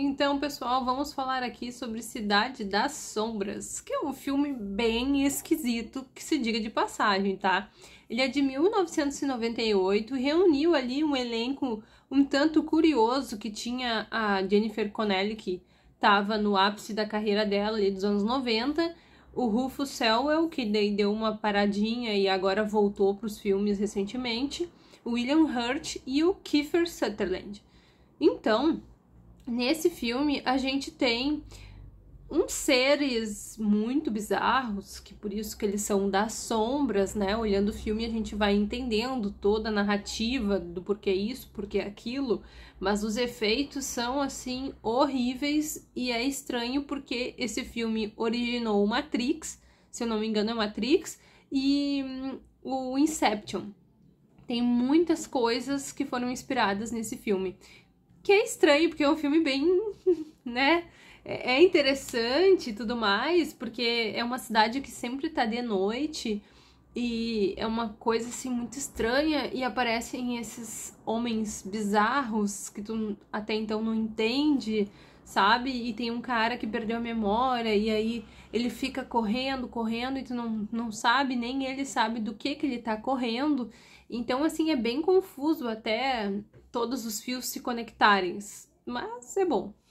Então, pessoal, vamos falar aqui sobre Cidade das Sombras, que é um filme bem esquisito, que se diga de passagem, tá? Ele é de 1998, reuniu ali um elenco um tanto curioso que tinha a Jennifer Connelly, que estava no ápice da carreira dela ali dos anos 90, o Rufus Sewell, que deu uma paradinha e agora voltou para os filmes recentemente, William Hurt e o Kiefer Sutherland. Então, nesse filme a gente tem uns seres muito bizarros, que por isso que eles são das sombras, né? Olhando o filme a gente vai entendendo toda a narrativa do porquê isso, porquê aquilo, mas os efeitos são assim horríveis e é estranho porque esse filme originou o Matrix, se eu não me engano é Matrix, e hum, o Inception. Tem muitas coisas que foram inspiradas nesse filme. Que é estranho, porque é um filme bem, né? É, é interessante e tudo mais, porque é uma cidade que sempre tá de noite e é uma coisa assim muito estranha e aparecem esses homens bizarros que tu até então não entende, sabe? E tem um cara que perdeu a memória e aí ele fica correndo, correndo e tu não, não sabe, nem ele sabe do que que ele tá correndo. Então assim é bem confuso até todos os fios se conectarem, mas é bom.